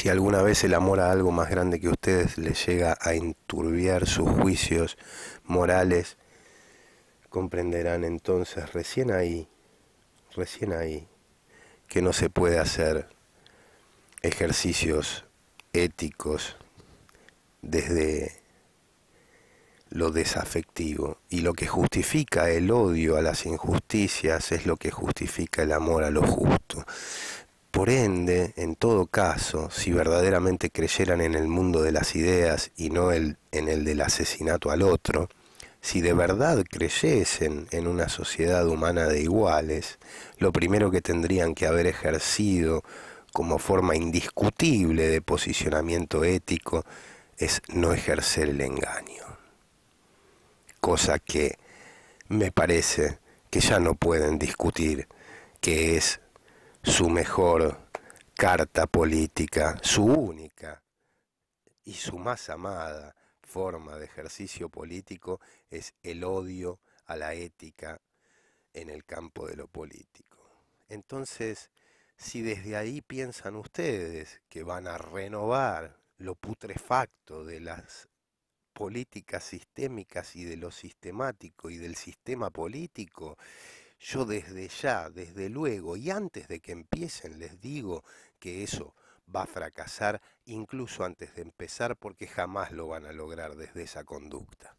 si alguna vez el amor a algo más grande que ustedes les llega a enturbiar sus juicios morales, comprenderán entonces recién ahí, recién ahí, que no se puede hacer ejercicios éticos desde lo desafectivo y lo que justifica el odio a las injusticias es lo que justifica el amor a lo justo en todo caso, si verdaderamente creyeran en el mundo de las ideas y no el, en el del asesinato al otro, si de verdad creyesen en una sociedad humana de iguales, lo primero que tendrían que haber ejercido como forma indiscutible de posicionamiento ético es no ejercer el engaño. Cosa que me parece que ya no pueden discutir, que es su mejor carta política, su única y su más amada forma de ejercicio político es el odio a la ética en el campo de lo político. Entonces, si desde ahí piensan ustedes que van a renovar lo putrefacto de las políticas sistémicas y de lo sistemático y del sistema político, yo desde ya, desde luego y antes de que empiecen les digo que eso va a fracasar incluso antes de empezar porque jamás lo van a lograr desde esa conducta.